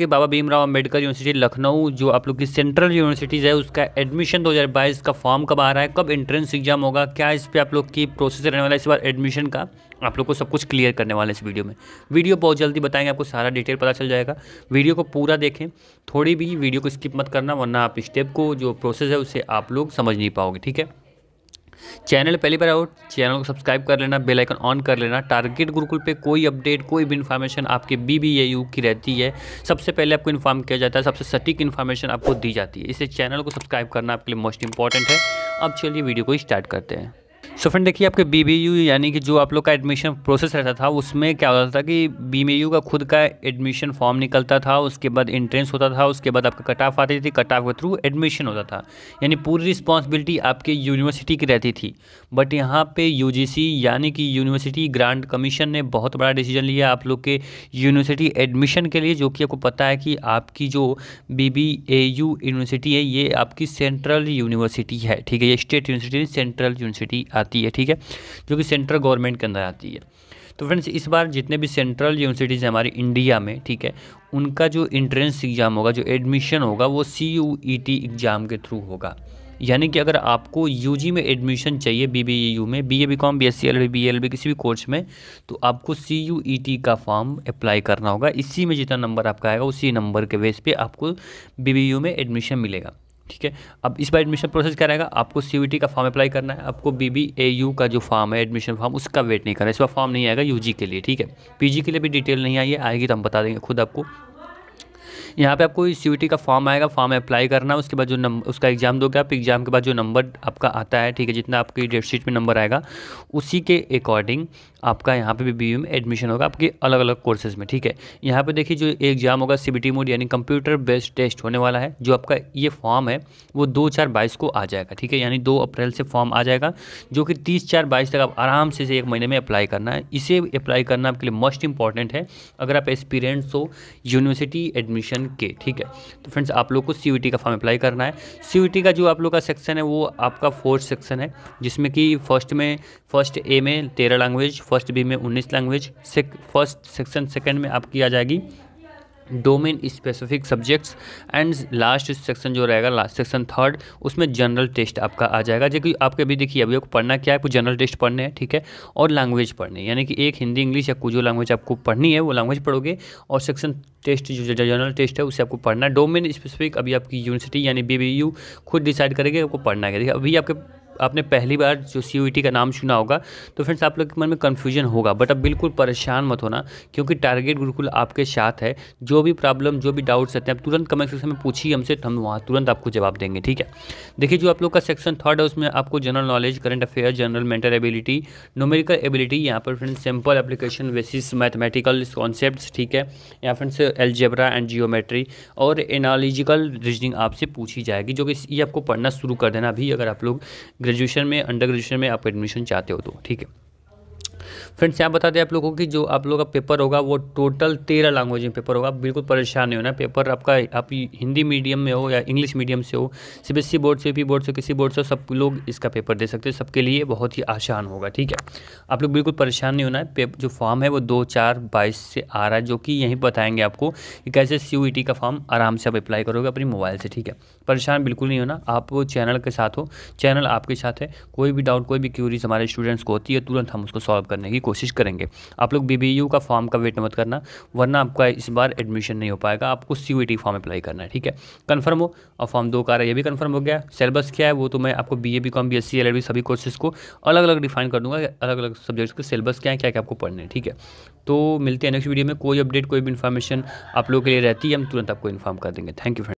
कि बाबा भीमराव अम्बेडकर यूनिवर्सिटी लखनऊ जो आप लोग की सेंट्रल यूनिवर्सिटीज़ है उसका एडमिशन 2022 का फॉर्म कब आ रहा है कब एंट्रेंस एग्जाम होगा क्या इस पर आप लोग की प्रोसेस रहने वाला है इस बार एडमिशन का आप लोग को सब कुछ क्लियर करने वाला है इस वीडियो में वीडियो बहुत जल्दी बताएंगे आपको सारा डिटेल पता चल जाएगा वीडियो को पूरा देखें थोड़ी भी वीडियो को स्किप मत करना वरना आप स्टेप को जो प्रोसेस है उसे आप लोग समझ नहीं पाओगे ठीक है चैनल पहली बार आओ चैनल को सब्सक्राइब कर लेना बेल आइकन ऑन कर लेना टारगेट गुरुकुल पे कोई अपडेट कोई भी इन्फॉर्मेशन आपके बी बी यू की रहती है सबसे पहले आपको इन्फॉर्म किया जाता है सबसे सटीक इन्फॉर्मेशन आपको दी जाती है इसलिए चैनल को सब्सक्राइब करना आपके लिए मोस्ट इंपॉर्टेंट है अब चलिए वीडियो को स्टार्ट करते हैं सो फ्रेंड देखिए आपके बी यानी कि जो आप लोग का एडमिशन प्रोसेस रहता था उसमें क्या होता था कि बी का खुद का एडमिशन फॉर्म निकलता था उसके बाद एंट्रेंस होता था उसके बाद आपका कट ऑफ आती थी कट ऑफ के थ्रू एडमिशन होता था यानी पूरी रिस्पॉन्सिबिलिटी आपके यूनिवर्सिटी की रहती थी बट यहाँ पे यू यानी कि यूनिवर्सिटी ग्रांट कमीशन ने बहुत बड़ा डिसीजन लिया आप लोग के यूनिवर्सिटी एडमिशन के लिए जो कि आपको पता है कि आपकी जो बी यूनिवर्सिटी है ये आपकी सेंट्रल यूनिवर्सिटी है ठीक है ये स्टेट यूनिवर्सिटी सेंट्रल यूनिवर्सिटी आती आती है ठीक है जो कि सेंट्रल गवर्नमेंट के अंदर आती है तो फ्रेंड्स इस बार जितने भी सेंट्रल यूनिवर्सिटीज़ हमारी इंडिया में ठीक है उनका जो इंट्रेंस एग्ज़ाम होगा जो एडमिशन होगा वो C U E T exam के थ्रू होगा यानी कि अगर आपको जी में एडमिशन चाहिए बी बी यू में B A B com B S C L B B L B किसी भी कोर्स में तो आपको सी यू ई टी का फॉर्म अप्लाई करना होगा इसी में जितना नंबर आपका आएगा उसी नंबर के बेस पे आपको बी बी यू में एडमिशन मिलेगा ठीक है अब इस बार एडमिशन प्रोसेस क्या रहेगा आपको सी का फॉर्म अप्लाई करना है आपको बी बी ए यू का जो फॉर्म है एडमिशन फॉर्म उसका वेट नहीं करना इस बार फॉर्म नहीं आएगा यू के लिए ठीक है पी के लिए भी डिटेल नहीं आई है आएगी तो हम बता देंगे खुद आपको यहाँ पे आपको सी यू का फॉर्म आएगा फॉर्म अप्लाई करना उसके बाद जो नंबर उसका एग्जाम दोगे आप एग्जाम के बाद जो नंबर आपका आता है ठीक है जितना आपकी डेटशीट में नंबर आएगा उसी के अकॉर्डिंग आपका यहाँ पे भी बी में एडमिशन होगा आपके अलग अलग कोर्सेज में ठीक है यहाँ पे देखिए जो एग्जाम होगा सी मोड यानी कंप्यूटर बेस्ड टेस्ट होने वाला है जो आपका ये फॉर्म है वो दो चार बाईस को आ जाएगा ठीक है यानी दो अप्रैल से फॉर्म आ जाएगा जो कि तीस चार बाईस तक आप आराम से एक महीने में अप्लाई करना है इसे अप्लाई करना आपके लिए मोस्ट इंपॉर्टेंट है अगर आप एक्सपीरियंस हो यूनिवर्सिटी एडमिशन सेक्शन के ठीक है तो फ्रेंड्स आप लोग को सी का फॉर्म अप्लाई करना है सी का जो आप लोग का सेक्शन है वो आपका फोर्थ सेक्शन है जिसमें कि फर्स्ट में फर्स्ट ए में तेरह लैंग्वेज फर्स्ट बी में उन्नीस लैंग्वेज फर्स्ट सेक्शन सेकेंड में आपकी आ जाएगी domain specific subjects and last section जो रहेगा लास्ट सेक्शन थर्ड उसमें जनरल टेस्ट आपका आ जाएगा जो कि आपके अभी देखिए अभी आपको पढ़ना क्या है आपको जनरल टेस्ट पढ़ने हैं ठीक है और लैंग्वेज पढ़नी है यानी कि एक हिंदी इंग्लिश या कुछ जो लैंग्वेज आपको पढ़नी है वो लैंग्वेज पढ़ोगे और सेक्शन टेस्ट जो जनरल टेस्ट है उसे आपको पढ़ना है डोमेन स्पेसिफिक अभी आपकी यूनिवर्सिटी यानी बी खुद डिसाइड करेगी आपको पढ़ना है देखिए अभी आपके आपने पहली बार जो सी e का नाम सुना होगा तो फ्रेंड्स आप लोग के मन में कन्फ्यूजन होगा बट अब बिल्कुल परेशान मत होना क्योंकि टारगेट बिल्कुल आपके साथ है जो भी प्रॉब्लम जो भी डाउट्स रहते हैं आप तुरंत कमेंट सेक्शन में पूछिए हमसे हम वहाँ तुरंत आपको जवाब देंगे ठीक है देखिए जो आप लोग का सेक्शन थर्ड है उसमें आपको general knowledge current affair general mental ability numerical ability यहाँ पर friends simple application basis mathematical concept ठीक है या फ्रेंड्स एलजेब्रा एंड जियोमेट्री और एनालॉजिकल रीजनिंग आपसे पूछी जाएगी जो कि ये आपको पढ़ना शुरू कर देना अभी अगर आप लोग ग्रेजुएशन में अंडर ग्रेजुएशन में आप एडमिशन चाहते हो तो ठीक है फ्रेंड्स यहाँ बता दें आप लोगों की जो आप लोग का पेपर होगा वो टोटल तेरह लैंग्वेज में पेपर होगा बिल्कुल परेशान नहीं होना पेपर आपका आप हिंदी मीडियम में हो या इंग्लिश मीडियम से हो सी बोर्ड e से यूपी बोर्ड से किसी बोर्ड से सब लोग इसका पेपर दे सकते हो सबके लिए बहुत ही आसान होगा ठीक है आप लोग बिल्कुल परेशान नहीं होना है जो फॉर्म है वो दो चार बाईस से आ रहा है जो कि यहीं बताएंगे आपको कि कैसे सी e का फॉर्म आराम से आप अप्लाई करोगे अपनी मोबाइल से ठीक है परेशान बिल्कुल नहीं होना आप वो चैनल के साथ हो चैनल आपके साथ है कोई भी डाउट कोई भी क्यूरीज हमारे स्टूडेंट्स को होती है तुरंत हम उसको सॉल्व करें करने की कोशिश करेंगे आप लोग बी का फॉर्म का वेट मत करना वरना आपका इस बार एडमिशन नहीं हो पाएगा आपको सी फॉर्म अप्लाई करना है ठीक है कन्फर्म हो और फॉर्म दो का रहा है ये भी कन्फर्म हो गया सिलेबस क्या है वो तो मैं आपको B A B com B S C सभी कोर्सेज को अलग अलग डिफाइन कर दूंगा अलग अलग सब्जेक्ट्स के सिलेबस क्या है क्या क्या आपको पढ़ने ठीक है तो मिलते हैं नेक्स्ट वीडियो में कोई अपडेट कोई भी इन्फॉर्मेशन आप लोगों के लिए रहती है हम तुरंत आपको इन्फॉर्म कर देंगे थैंक यू फ्रेंड